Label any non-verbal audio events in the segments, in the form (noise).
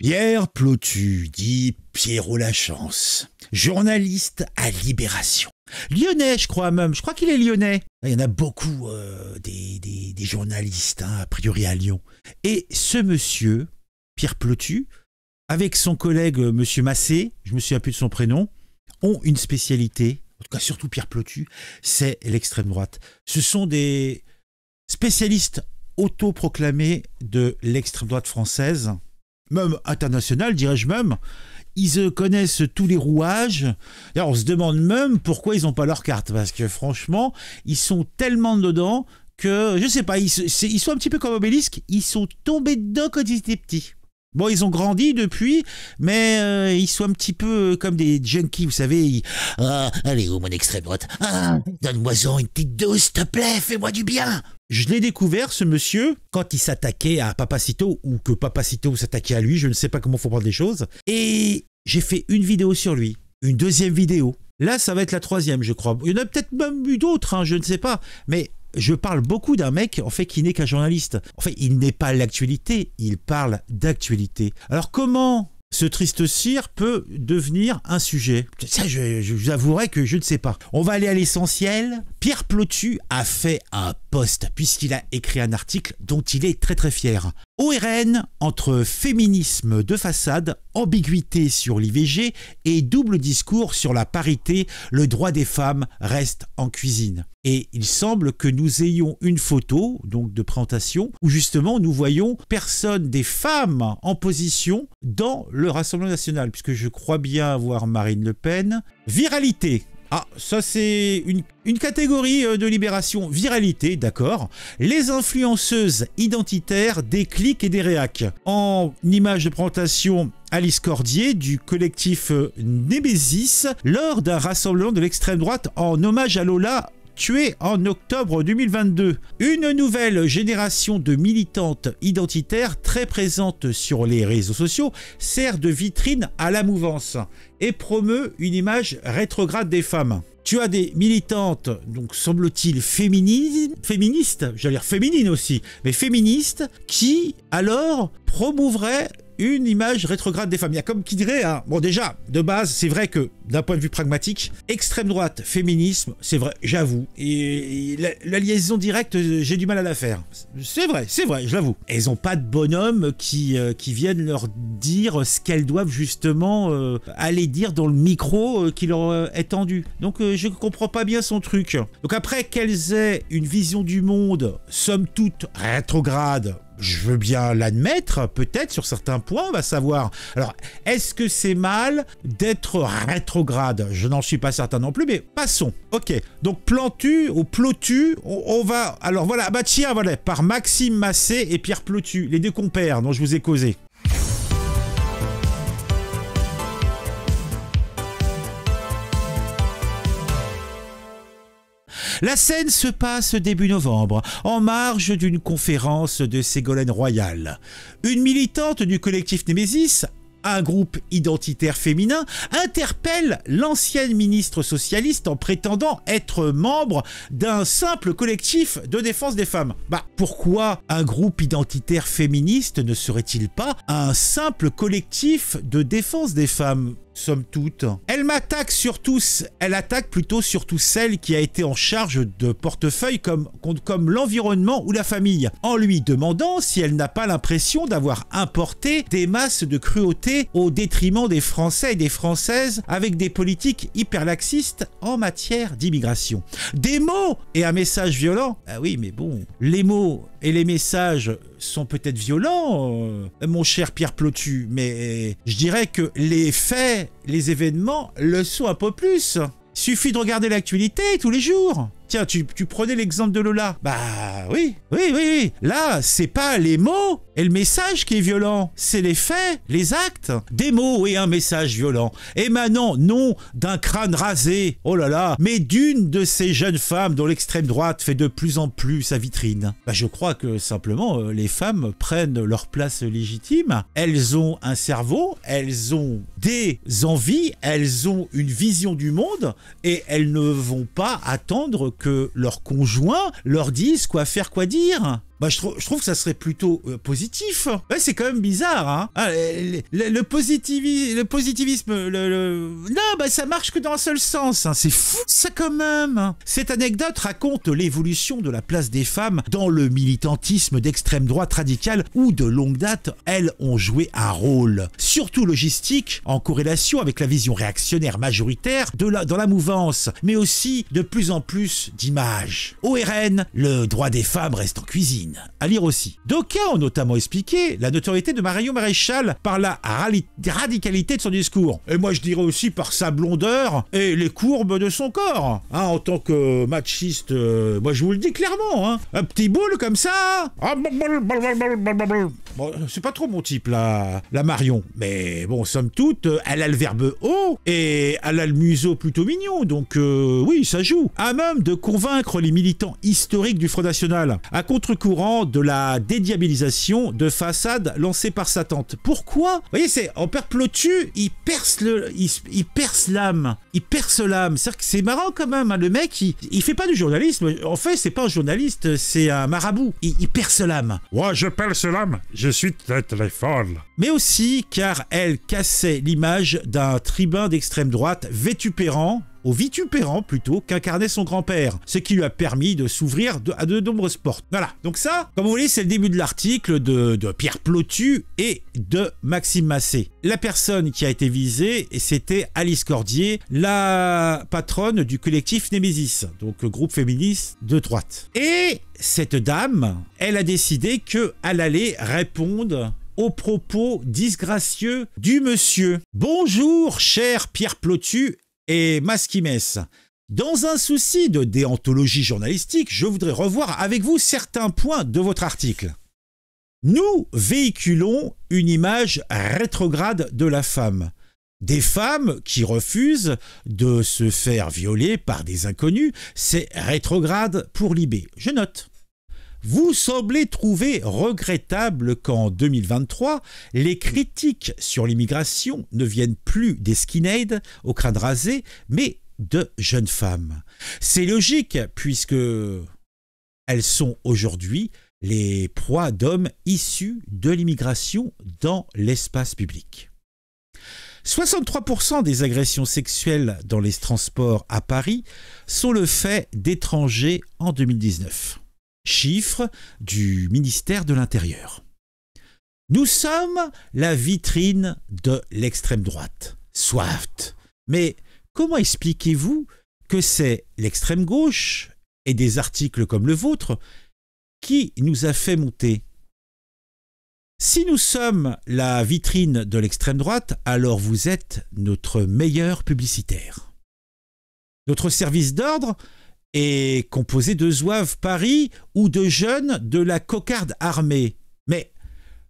Pierre Plotu, dit Pierrot Lachance, journaliste à Libération. Lyonnais, je crois même, je crois qu'il est lyonnais. Ah, il y en a beaucoup euh, des, journalistes, hein, a priori à Lyon. Et ce monsieur, Pierre Plotu, avec son collègue euh, monsieur Massé, je me souviens plus de son prénom, ont une spécialité, en tout cas surtout Pierre Plotu, c'est l'extrême droite. Ce sont des spécialistes autoproclamés de l'extrême droite française même international, dirais-je même. Ils euh, connaissent tous les rouages. Alors on se demande même pourquoi ils n'ont pas leur carte, parce que franchement, ils sont tellement dedans que, je sais pas, ils, ils sont un petit peu comme Obélisque, ils sont tombés dedans quand ils étaient petits. Bon, ils ont grandi depuis, mais euh, ils sont un petit peu euh, comme des junkies, vous savez. Ah, allez où oh, mon extrême droite ah, Donne-moi-en une petite dose, s'il te plaît, fais-moi du bien je l'ai découvert, ce monsieur, quand il s'attaquait à Papacito, ou que Papacito s'attaquait à lui, je ne sais pas comment faut prendre les choses. Et j'ai fait une vidéo sur lui, une deuxième vidéo. Là, ça va être la troisième, je crois. Il y en a peut-être même eu d'autres, hein, je ne sais pas. Mais je parle beaucoup d'un mec en fait qui n'est qu'un journaliste. En fait, il n'est pas l'actualité, il parle d'actualité. Alors comment ce triste cire peut devenir un sujet Ça, je, vous avouerai que je ne sais pas. On va aller à l'essentiel Pierre Plotu a fait un poste puisqu'il a écrit un article dont il est très très fier. ORN entre féminisme de façade, ambiguïté sur l'IVG et double discours sur la parité, le droit des femmes reste en cuisine. Et il semble que nous ayons une photo, donc de présentation, où justement nous voyons personne des femmes en position dans le Rassemblement national, puisque je crois bien avoir Marine Le Pen. Viralité ah, ça c'est une, catégorie euh, de libération, viralité, d'accord. Les influenceuses identitaires des clics et des réacs. En image de présentation, Alice Cordier du collectif euh, Nemesis lors d'un rassemblement de l'extrême droite en hommage à Lola tué en octobre 2022. Une nouvelle génération de militantes identitaires très présentes sur les réseaux sociaux sert de vitrine à la mouvance et promeut une image rétrograde des femmes. Tu as des militantes, donc semble-t-il féminines, féministes, j'allais dire féminines aussi, mais féministes, qui alors promouvraient une image rétrograde des femmes. Il y a comme qui dirait, hein, bon déjà, de base, c'est vrai que d'un point de vue pragmatique, extrême droite, féminisme, c'est vrai, j'avoue. Et, la, liaison directe, j'ai du mal à la faire. C'est vrai, c'est vrai, je l'avoue. Elles n'ont pas de bonhomme qui, euh, qui viennent leur dire ce qu'elles doivent justement euh, aller dire dans le micro euh, qui leur est tendu. Donc je ne comprends pas bien son truc. Donc après qu'elles aient une vision du monde, somme toute rétrograde, je veux bien l'admettre, peut-être sur certains points, on va savoir. Alors, est-ce que c'est mal d'être rétrograde Je n'en suis pas certain non plus, mais passons. Ok, donc Plantu ou Plotu, on, va... Alors voilà, bah tiens, voilà, par Maxime Massé et Pierre Plotu, les deux compères dont je vous ai causé. La scène se passe début novembre, en marge d'une conférence de Ségolène Royal. Une militante du collectif Nemesis, un groupe identitaire féminin, interpelle l'ancienne ministre socialiste en prétendant être membre d'un simple collectif de défense des femmes. Bah pourquoi un groupe identitaire féministe ne serait-il pas un simple collectif de défense des femmes somme toute. Elle m'attaque surtout, elle attaque plutôt surtout celle qui a été en charge de portefeuille comme, comme l'environnement ou la famille, en lui demandant si elle n'a pas l'impression d'avoir importé des masses de cruauté au détriment des Français et des Françaises avec des politiques hyper laxistes en matière d'immigration. Des mots et un message violent Ah oui, mais bon, les mots et les messages sont peut-être violents, euh, mon cher Pierre Plotu, mais je dirais que les faits, les événements le sont un peu plus. Suffit de regarder l'actualité tous les jours. Tiens, tu, prenais l'exemple de Lola. Bah oui, oui, oui, oui. Là, c'est pas les mots et le message qui est violent, c'est les faits, les actes. Des mots et un message violent. Émanant non d'un crâne rasé, oh là là, mais d'une de ces jeunes femmes dont l'extrême droite fait de plus en plus sa vitrine. Bah, je crois que simplement, euh, les femmes prennent leur place légitime. Elles ont un cerveau, elles ont des envies, elles ont une vision du monde et elles ne vont pas attendre que leurs conjoint leur disent quoi faire, quoi dire. Bah, je, trouve que ça serait plutôt euh, positif. c'est quand même bizarre, hein. ah, le, le, positivisme, le, Non, bah, ça marche que dans un seul sens. Hein. C'est fou, ça, quand même. Cette anecdote raconte l'évolution de la place des femmes dans le militantisme d'extrême droite radicale où, de longue date, elles ont joué un rôle, surtout logistique, en corrélation avec la vision réactionnaire majoritaire de dans la mouvance, mais aussi de plus en plus d'images. Au RN, le droit des femmes reste en cuisine. À lire aussi. D'aucuns ont notamment expliqué la notoriété de Mario Maréchal par la radicalité de son discours. Et moi je dirais aussi par sa blondeur et les courbes de son corps. Hein, en tant que machiste, euh, moi je vous le dis clairement, hein. un petit boule comme ça. Bon, c'est pas trop mon type, la, la Marion. Mais bon, somme toute, elle a le verbe haut et elle a le museau plutôt mignon. Donc euh, oui, ça joue. À même de convaincre les militants historiques du Front National, à contre-courant de la dédiabilisation de façade lancée par sa tante. Pourquoi Vous voyez, c'est en perplotu, il perce le, il, perce l'âme, il perce l'âme. C'est marrant quand même. Hein, le mec, il, fait pas du journalisme. En fait, c'est pas un journaliste, c'est un marabout. Il, perce l'âme. Ouais, je perce l'âme je suis Mais aussi car elle cassait l'image d'un tribun d'extrême droite vétupérant, au vitupérant plutôt qu'incarnait son grand-père, ce qui lui a permis de s'ouvrir à de nombreuses portes. Voilà, donc ça, comme vous voyez, c'est le début de l'article de, Pierre Plotu et de Maxime Massé. La personne qui a été visée, c'était Alice Cordier, la patronne du collectif Nemesis, donc groupe féministe de droite. Et cette dame, elle a décidé qu'elle allait répondre aux propos disgracieux du monsieur. Bonjour, cher Pierre Plotu et Masquimès, Dans un souci de déontologie journalistique, je voudrais revoir avec vous certains points de votre article. Nous véhiculons une image rétrograde de la femme. Des femmes qui refusent de se faire violer par des inconnus, c'est rétrograde pour Libé. Je note. Vous semblez trouver regrettable qu'en 2023, les critiques sur l'immigration ne viennent plus des skinheads au crâne rasé, mais de jeunes femmes. C'est logique puisque elles sont aujourd'hui les proies d'hommes issus de l'immigration dans l'espace public. 63% des agressions sexuelles dans les transports à Paris sont le fait d'étrangers en 2019. Chiffre du ministère de l'Intérieur. Nous sommes la vitrine de l'extrême droite, Soft. Mais comment expliquez-vous que c'est l'extrême gauche et des articles comme le vôtre qui nous a fait monter Si nous sommes la vitrine de l'extrême droite, alors vous êtes notre meilleur publicitaire. Notre service d'ordre et composé de zouaves Paris ou de jeunes de la cocarde armée. Mais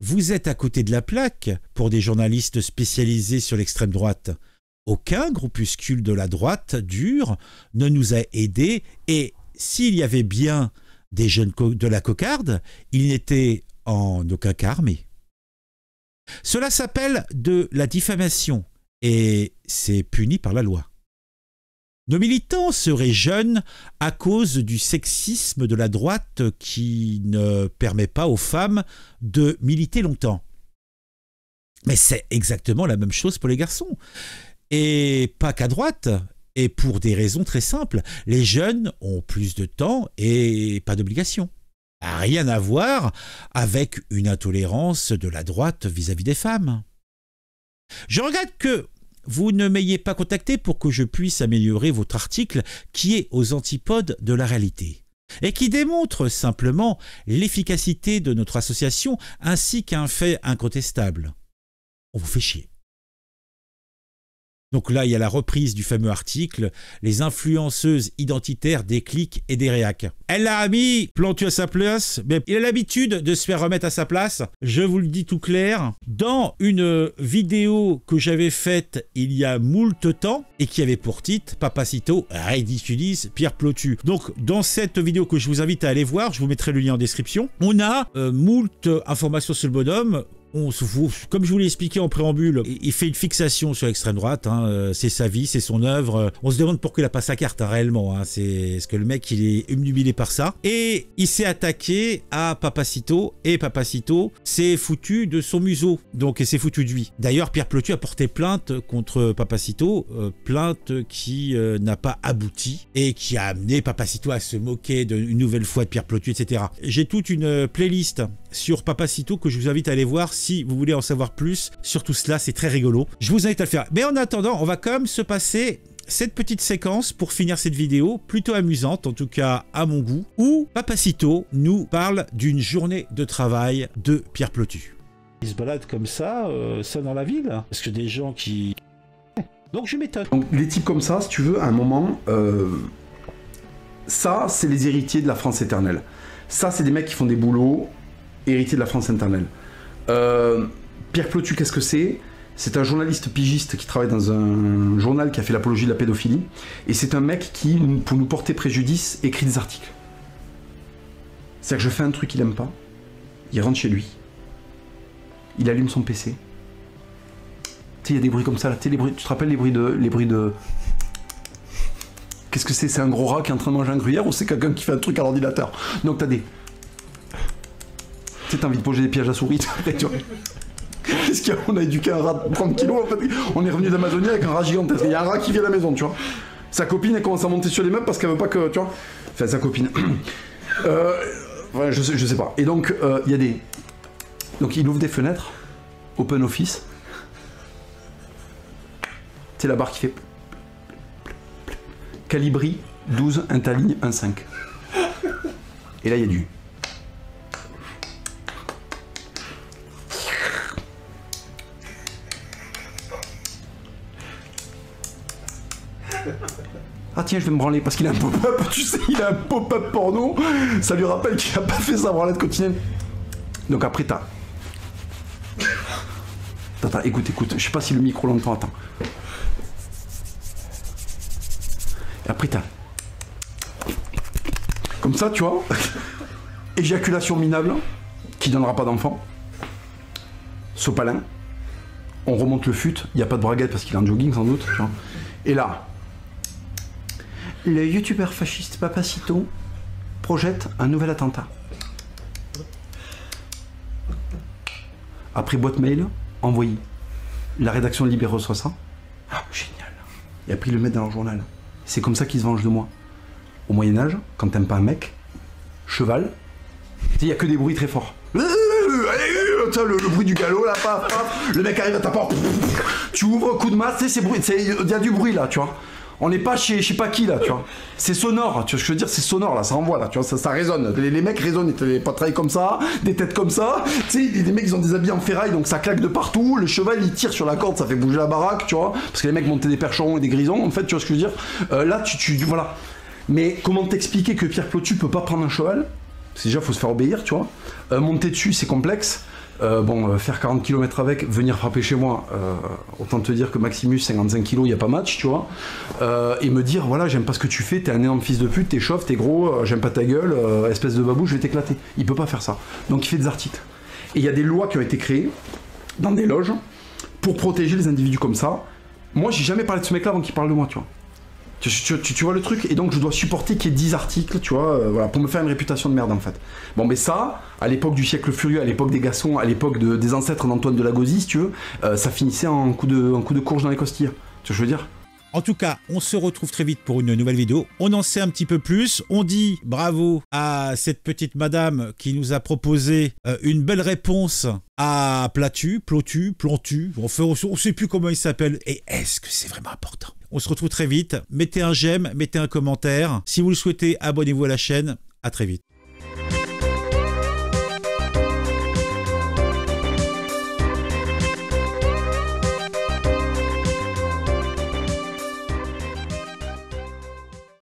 vous êtes à côté de la plaque pour des journalistes spécialisés sur l'extrême droite. Aucun groupuscule de la droite dure ne nous a aidés et s'il y avait bien des jeunes de la cocarde, ils n'étaient en aucun cas armés. Cela s'appelle de la diffamation et c'est puni par la loi. Nos militants seraient jeunes à cause du sexisme de la droite qui ne permet pas aux femmes de militer longtemps. Mais c'est exactement la même chose pour les garçons. Et pas qu'à droite, et pour des raisons très simples. Les jeunes ont plus de temps et pas d'obligation. Rien à voir avec une intolérance de la droite vis-à-vis des femmes. Je regrette que, vous ne m'ayez pas contacté pour que je puisse améliorer votre article qui est aux antipodes de la réalité et qui démontre simplement l'efficacité de notre association ainsi qu'un fait incontestable. On vous fait chier. Donc là, il y a la reprise du fameux article Les influenceuses identitaires des clics et des réacs. Elle l'a mis Plantu à sa place, mais il a l'habitude de se faire remettre à sa place. Je vous le dis tout clair, dans une vidéo que j'avais faite il y a moult temps et qui avait pour titre Papacito ridiculise Pierre Plotu. Donc dans cette vidéo que je vous invite à aller voir, je vous mettrai le lien en description, on a euh, moult informations sur le bonhomme on se comme je vous l'ai expliqué en préambule, il fait une fixation sur l'extrême droite, hein. euh, c'est sa vie, c'est son œuvre. On se demande pourquoi il n'a pas sa carte hein, réellement. Hein. c'est ce que le mec il est humilié par ça. Et il s'est attaqué à Papacito et Papacito s'est foutu de son museau, donc il s'est foutu de lui. D'ailleurs, Pierre Plotu a porté plainte contre Papacito, euh, plainte qui euh, n'a pas abouti et qui a amené Papacito à se moquer une nouvelle fois de Pierre Plotu, etc. J'ai toute une playlist sur Papacito que je vous invite à aller voir si vous voulez en savoir plus sur tout cela, c'est très rigolo. Je vous invite à le faire. Mais en attendant, on va quand même se passer cette petite séquence pour finir cette vidéo, plutôt amusante en tout cas à mon goût, où Papacito nous parle d'une journée de travail de Pierre Plotu. Il se balade comme ça, ça euh, dans la ville, parce que des gens qui... Donc je m'étonne. les types comme ça, si tu veux, à un moment, euh, ça c'est les héritiers de la France éternelle. Ça c'est des mecs qui font des boulots héritier de la France internelle. Euh, Pierre Plotu, qu'est-ce que c'est C'est un journaliste pigiste qui travaille dans un journal qui a fait l'apologie de la pédophilie. Et c'est un mec qui, pour nous porter préjudice, écrit des articles. C'est-à-dire que je fais un truc qu'il aime pas, il rentre chez lui, il allume son PC. Tu il y a des bruits comme ça, là. Les tu te rappelles les bruits de. Les bruits de... Qu'est-ce que c'est C'est un gros rat qui est en train de manger un gruyère ou c'est quelqu'un qui fait un truc à l'ordinateur Donc t'as des t'as envie de poser des pièges à souris, tu vois. Qu'est-ce qu'il y a On a éduqué un rat de 30 kilos, On est revenu d'Amazonie avec un rat gigantesque. Il y a un rat qui vient à la maison, tu vois. Sa copine, elle commence à monter sur les meubles parce qu'elle veut pas que, tu vois. Enfin, sa copine. (coughs) Euh, je, sais, je sais pas. Et donc, euh, il y a des... Donc, il ouvre des fenêtres, open office. C'est la barre qui fait... Calibri 12, intaligne, 1,5. Et là, il y a du... je vais me branler parce qu'il a un pop-up, (laughs) tu sais, il a un pop-up porno. Ça lui rappelle qu'il a pas fait sa branlette quotidienne. Donc après, t'as. Attends, écoute, écoute, je sais pas si le micro l'entend, attends. après, t'as. Comme ça, tu vois. (laughs) Éjaculation minable, qui donnera pas d'enfant. Sopalin. On remonte le fut, il a pas de braguette parce qu'il a un jogging sans doute, Et là, le youtubeur fasciste Papacito projette un nouvel attentat. Après boîte mail, envoyé. La rédaction libéreuse reçoit 60. Ah, génial. Et après, ils le mettent dans leur journal. C'est comme ça qu'ils se vengent de moi. Au Moyen-Âge, quand t'aimes pas un mec, cheval, il y a que des bruits très forts. Le, le, bruit du galop là, paf, le mec arrive à ta porte, tu ouvres, coup de masse, c'est bruit, il y a du bruit là, tu vois. On n'est pas chez je sais pas qui là, tu vois. C'est sonore, tu vois, ce que je veux dire, c'est sonore là, ça envoie là, tu vois, ça, ça résonne. Les, mecs résonnent, ils pas travaillé comme ça, des têtes comme ça. Tu sais, les mecs ils ont des habits en ferraille donc ça claque de partout. Le cheval il tire sur la corde, ça fait bouger la baraque, tu vois. Parce que les mecs montaient des percherons et des grisons, en fait, tu vois ce que je veux dire. Euh, là, tu, tu. Voilà. Mais comment t'expliquer que Pierre Plotu peut pas prendre un cheval C'est déjà, faut se faire obéir, tu vois. Euh, monter dessus, c'est complexe. Euh, bon, euh, faire 40 km avec, venir frapper chez moi, euh, autant te dire que Maximus, 55 kg, il n'y a pas match, tu vois. et me dire, voilà, j'aime pas ce que tu fais, t'es un énorme fils de pute, t'es chauve, t'es gros, j'aime pas ta gueule, espèce de babou, je vais t'éclater. Il peut pas faire ça. Donc il fait des articles. Et il y a des lois qui ont été créées dans des loges pour protéger les individus comme ça. Moi, j'ai jamais parlé de ce mec-là avant qu'il parle de moi, tu vois. Tu, vois le truc Et donc je dois supporter qu'il y ait 10 articles, tu vois, euh, voilà, pour me faire une réputation de merde en fait. Bon, mais ça, à l'époque du siècle furieux, à l'époque des Gassons, à l'époque des ancêtres d'Antoine de Lagosi, si tu veux, euh, ça finissait en coup, de, coup de courge dans les costilles. Tu vois ce que je veux dire en tout cas, on se retrouve très vite pour une nouvelle vidéo. On en sait un petit peu plus. On dit bravo à cette petite madame qui nous a proposé euh, une belle réponse à Platu, Plotu, Plantu. On ne sait plus comment il s'appelle. Et est-ce que c'est vraiment important on se retrouve très vite. Mettez un j'aime, mettez un commentaire. Si vous le souhaitez, abonnez-vous à la chaîne. À très vite.